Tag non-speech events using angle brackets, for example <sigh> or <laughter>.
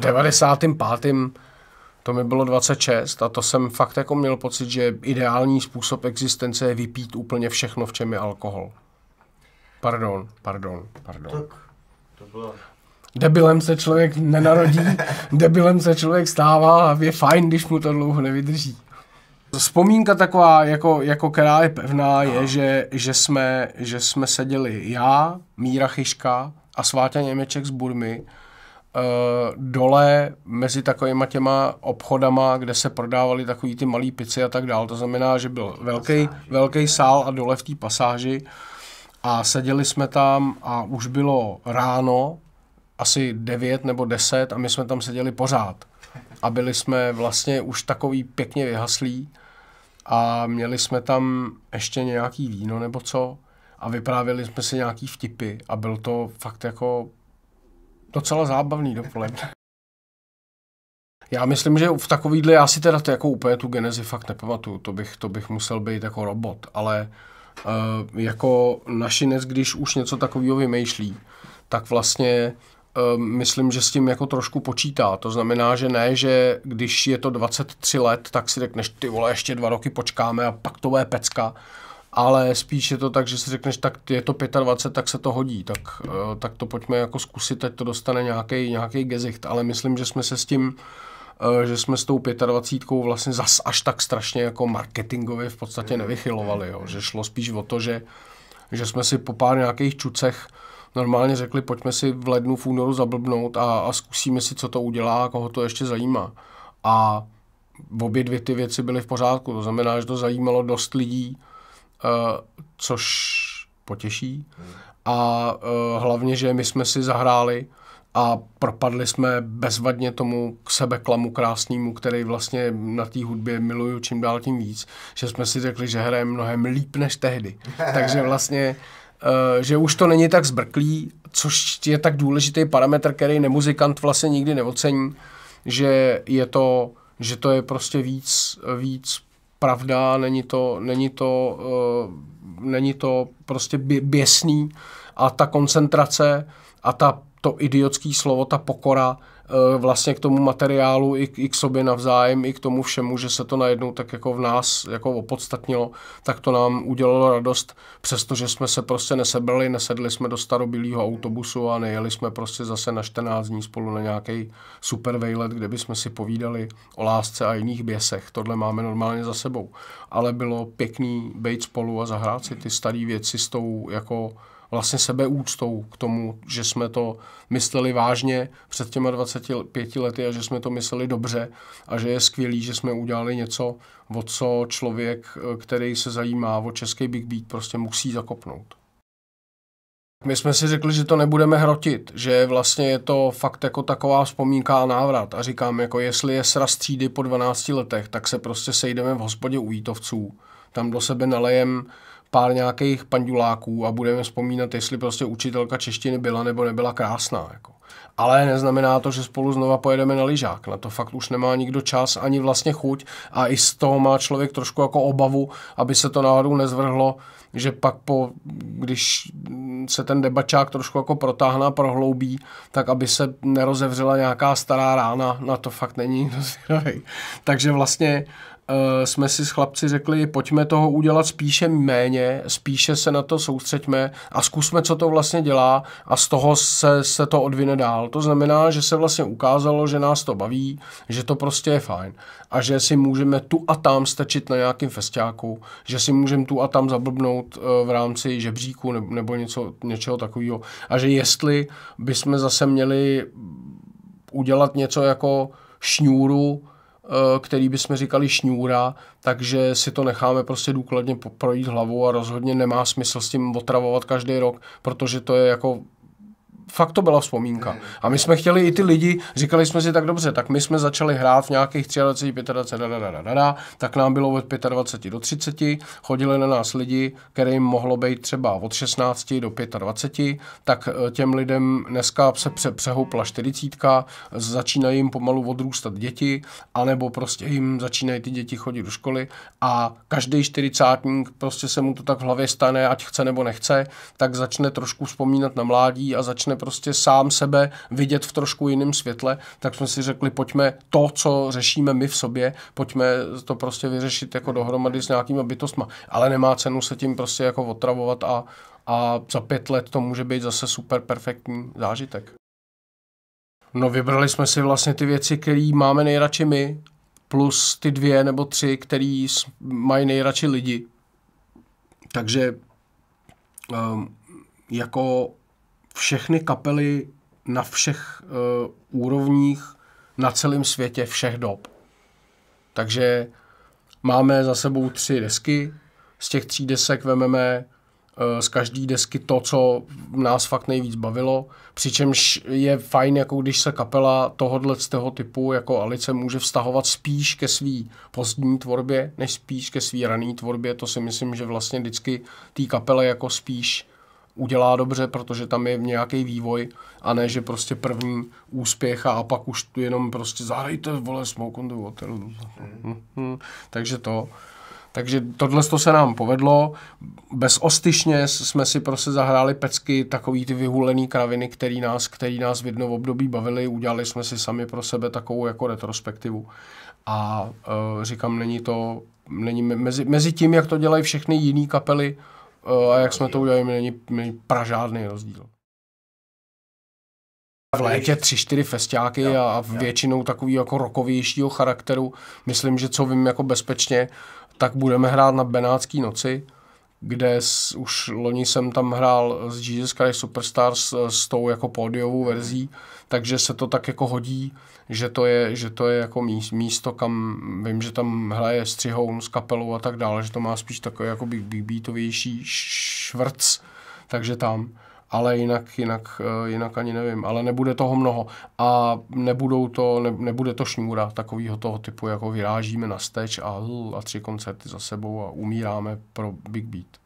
95. to mi bylo 26 a to jsem fakt jako měl pocit, že ideální způsob existence je vypít úplně všechno, v čem je alkohol. Pardon, pardon, pardon. Tak to bylo... Debilem se člověk nenarodí, <laughs> debilem se člověk stává a je fajn, když mu to dlouho nevydrží. Vzpomínka taková, jako, jako která je pevná, je, že, že, jsme, že jsme seděli já, Míra Chyška a Sváťa Němeček z Burmy Eh, dole mezi takovýma těma obchodama, kde se prodávaly takový ty malý pici a tak dál. To znamená, že byl velký, velký sál a dole v té pasáži a seděli jsme tam a už bylo ráno, asi 9 nebo 10 a my jsme tam seděli pořád. A byli jsme vlastně už takový pěkně vyhaslí a měli jsme tam ještě nějaký víno nebo co a vyprávěli jsme si nějaký vtipy a byl to fakt jako docela zábavný dopoledne. Já myslím, že v takovýhle, já si teda to jako úplně tu genezi fakt nepamatuju, to bych, to bych musel být jako robot, ale uh, jako našinec, když už něco takového vymýšlí, tak vlastně uh, myslím, že s tím jako trošku počítá. To znamená, že ne, že když je to 23 let, tak si řekneš, ty vole, ještě dva roky počkáme a pak to bude pecka ale spíš je to tak, že si řekneš, tak je to 25, tak se to hodí, tak, eh, tak to pojďme jako zkusit, ať to dostane nějaký nějaký gezicht, ale myslím, že jsme se s tím eh, že jsme s tou 25 vlastně zas až tak strašně jako marketingově v podstatě nevychylovali, jo. že šlo spíš o to, že, že jsme si po pár nějakých čucech normálně řekli, pojďme si v lednu, v únoru zablbnout a, a zkusíme si, co to udělá a koho to ještě zajímá. A obě dvě ty věci byly v pořádku, to znamená, že to zajímalo dost lidí, Eh, což potěší. A eh, hlavně, že my jsme si zahráli a propadli jsme bezvadně tomu k sebeklamu krásnému, který vlastně na té hudbě miluju čím dál tím víc, že jsme si řekli, že hrajeme mnohem líp než tehdy. <laughs> Takže vlastně, eh, že už to není tak zbrklý, což je tak důležitý parametr, který nemuzikant vlastně nikdy neocení, že je to, že to je prostě víc, víc pravda, není to, není to, uh, není to prostě běsný a ta koncentrace a ta to idiotský slovo, ta pokora eh, vlastně k tomu materiálu i k, i k sobě navzájem, i k tomu všemu, že se to najednou tak jako v nás jako opodstatnilo, tak to nám udělalo radost, přestože jsme se prostě nesebrali, nesedli jsme do starobilého autobusu a nejeli jsme prostě zase na 14 dní spolu na nějaký super vejlet, kde bychom si povídali o lásce a jiných běsech. Tohle máme normálně za sebou. Ale bylo pěkný být spolu a zahrát si ty staré věci s tou jako vlastně sebeúctou k tomu, že jsme to mysleli vážně před těma 25 lety a že jsme to mysleli dobře a že je skvělý, že jsme udělali něco, o co člověk, eh, který se zajímá o český Big Beat, prostě musí zakopnout. My jsme si řekli, že to nebudeme hrotit, že vlastně je to fakt jako taková vzpomínka a návrat. A říkám, jako jestli je sraz třídy po 12 letech, tak se prostě sejdeme v hospodě u Jítovců tam do sebe nalejem pár nějakých panduláků a budeme vzpomínat, jestli prostě učitelka češtiny byla nebo nebyla krásná. Jako. Ale neznamená to, že spolu znova pojedeme na lyžák. Na to fakt už nemá nikdo čas ani vlastně chuť a i z toho má člověk trošku jako obavu, aby se to náhodou nezvrhlo, že pak po, když se ten debačák trošku jako protáhne a prohloubí, tak aby se nerozevřela nějaká stará rána, na to fakt není nikdo zvědavý. Takže vlastně Eh, jsme si s chlapci řekli, pojďme toho udělat spíše méně, spíše se na to soustřeďme a zkusme, co to vlastně dělá a z toho se, se to odvine dál. To znamená, že se vlastně ukázalo, že nás to baví, že to prostě je fajn a že si můžeme tu a tam stačit na nějakým festiáku, že si můžeme tu a tam zablbnout eh, v rámci žebříku nebo něco, něčeho takového a že jestli bychom zase měli udělat něco jako šňůru, Eh, který jsme říkali šňůra, takže si to necháme prostě důkladně projít hlavou a rozhodně nemá smysl s tím otravovat každý rok, protože to je jako fakt to byla vzpomínka. Hmm. A my jsme chtěli i ty lidi, říkali jsme si tak dobře, tak my jsme začali hrát v nějakých 23, 25, da, da, da, da, da, tak nám bylo od 25 do 30, chodili na nás lidi, kterým mohlo být třeba od 16 do 25, tak eh, těm lidem dneska se pře- přehoupla 40, začínají jim pomalu odrůstat děti, anebo prostě jim začínají ty děti chodit do školy a každý čtyřicátník, prostě se mu to tak v hlavě stane, ať chce nebo nechce, tak začne trošku vzpomínat na mládí a začne jsme prostě sám sebe vidět v trošku jiném světle, tak jsme si řekli, pojďme to, co řešíme my v sobě, pojďme to prostě vyřešit jako dohromady s nějakýma bytostma. Ale nemá cenu se tím prostě jako otravovat a, a za pět let to může být zase super perfektní zážitek. No vybrali jsme si vlastně ty věci, které máme nejradši my, plus ty dvě nebo tři, které mají nejradši lidi. Takže um, jako všechny kapely na všech uh, úrovních, na celém světě, všech dob. Takže máme za sebou tři desky, z těch tří desek vememe uh, z každé desky to, co nás fakt nejvíc bavilo, přičemž je fajn, jako když se kapela tohodle z toho typu, jako Alice, může vztahovat spíš ke svý pozdní tvorbě, než spíš ke svý rané tvorbě, to si myslím, že vlastně vždycky té kapele jako spíš udělá dobře, protože tam je nějaký vývoj a ne, že prostě první úspěch a pak už tu jenom prostě zahrajte, vole, smoke on the water. Mm. Hmm. Takže to. Takže tohle to se nám povedlo. Bezostyšně jsme si prostě zahráli pecky takový ty vyhulený kraviny, který nás, který nás v jedno období bavili. Udělali jsme si sami pro sebe takovou jako retrospektivu. A uh, říkám, není to, není mezi, mezi tím, jak to dělají všechny jiné kapely, Eh, a jak jsme to udělali, mi není, není pražádný rozdíl. V létě tři, čtyři festiáky a, a většinou takový jako rokovějšího charakteru. Myslím, že co vím jako bezpečně, tak budeme hrát na Benátský noci kde s, už loni jsem tam hrál s Jesus Christ Superstars s, eh, s tou jako pódiovou verzí, takže se to tak jako hodí, že to je, že to je jako místo, místo kam vím, že tam hraje střihoun s kapelou a tak dále, že to má spíš takový jako beatovější švrc, takže tam ale jinak, jinak, eh, jinak ani nevím, ale nebude toho mnoho a nebudou to, ne, nebude to šňůra takového toho typu, jako vyrážíme na steč a, a tři koncerty za sebou a umíráme pro Big Beat.